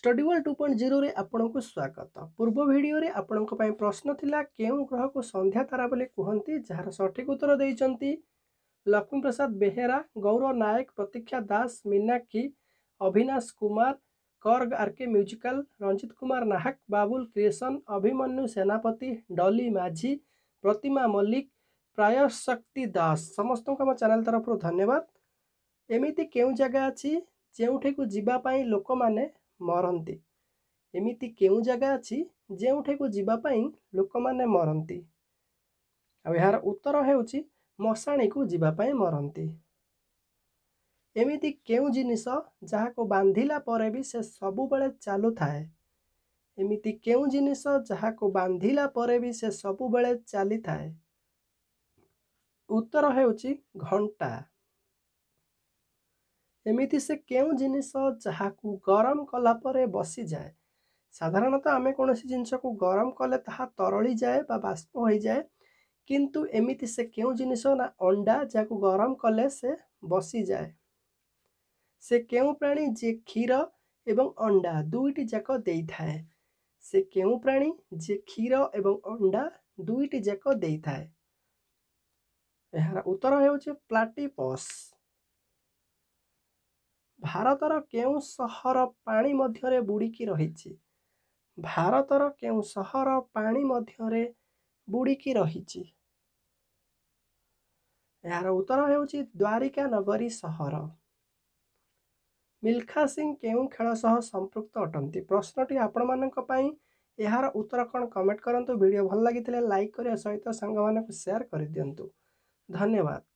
study world two point zero आपंक स्वागत पूर्व भिडियो आप प्रश्न था क्यों ग्रह को संध्या तारा बोले कहते जार सठिक उत्तर देखते लक्ष्मी प्रसाद बेहेरा गौरव नायक प्रतीक्षा दास मीनाक्षी अविनाश कुमार कर्ग आर्के म्यूजिकल रंजित कुमार नाहक बाबुल क्रिएसन अभिमन्यु सेनापति डली माझी प्रतिमा मल्लिक प्रायशक्ति दास समस्त चेल तरफ धन्यवाद एमती के जगह अच्छी जोठे को जीवाई लोक मैंने ମରନ୍ତି ଏମିତି କେଉଁ ଜାଗା ଅଛି ଯେଉଁଠାକୁ ଯିବା ପାଇଁ ଲୋକମାନେ ମରନ୍ତି ଆଉ ଏହାର ଉତ୍ତର ହେଉଛି ମଶାଣିକୁ ଯିବା ପାଇଁ ମରନ୍ତି ଏମିତି କେଉଁ ଜିନିଷ ଯାହାକୁ ବାନ୍ଧିଲା ପରେ ବି ସେ ସବୁବେଳେ ଚାଲୁଥାଏ ଏମିତି କେଉଁ ଜିନିଷ ଯାହାକୁ ବାନ୍ଧିଲା ପରେ ବି ସେ ସବୁବେଳେ ଚାଲିଥାଏ ଉତ୍ତର ହେଉଛି ଘଣ୍ଟା ଏମିତି ସେ କେଉଁ ଜିନିଷ ଯାହାକୁ ଗରମ କଲା ପରେ ବସିଯାଏ ସାଧାରଣତଃ ଆମେ କୌଣସି ଜିନିଷକୁ ଗରମ କଲେ ତାହା ତରଳିଯାଏ ବା ବାଷ୍ପ ହୋଇଯାଏ କିନ୍ତୁ ଏମିତି ସେ କେଉଁ ଜିନିଷ ନା ଅଣ୍ଡା ଯାହାକୁ ଗରମ କଲେ ସେ ବସିଯାଏ ସେ କେଉଁ ପ୍ରାଣୀ ଯିଏ କ୍ଷୀର ଏବଂ ଅଣ୍ଡା ଦୁଇଟି ଯାକ ଦେଇଥାଏ ସେ କେଉଁ ପ୍ରାଣୀ ଯିଏ କ୍ଷୀର ଏବଂ ଅଣ୍ଡା ଦୁଇଟି ଯାକ ଦେଇଥାଏ ଏହାର ଉତ୍ତର ହେଉଛି ପ୍ଲାଟିପସ୍ ଭାରତର କେଉଁ ସହର ପାଣି ମଧ୍ୟରେ ବୁଡ଼ିକି ରହିଛି ଭାରତର କେଉଁ ସହର ପାଣି ମଧ୍ୟରେ ବୁଡ଼ିକି ରହିଛି ଏହାର ଉତ୍ତର ହେଉଛି ଦ୍ୱାରିକା ନଗରୀ ସହର ମିଲ୍ଖା ସିଂ କେଉଁ ଖେଳ ସହ ସମ୍ପୃକ୍ତ ଅଟନ୍ତି ପ୍ରଶ୍ନଟି ଆପଣମାନଙ୍କ ପାଇଁ ଏହାର ଉତ୍ତର କ'ଣ କମେଣ୍ଟ କରନ୍ତୁ ଭିଡ଼ିଓ ଭଲ ଲାଗିଥିଲେ ଲାଇକ୍ କରିବା ସହିତ ସାଙ୍ଗମାନଙ୍କୁ ସେୟାର କରିଦିଅନ୍ତୁ ଧନ୍ୟବାଦ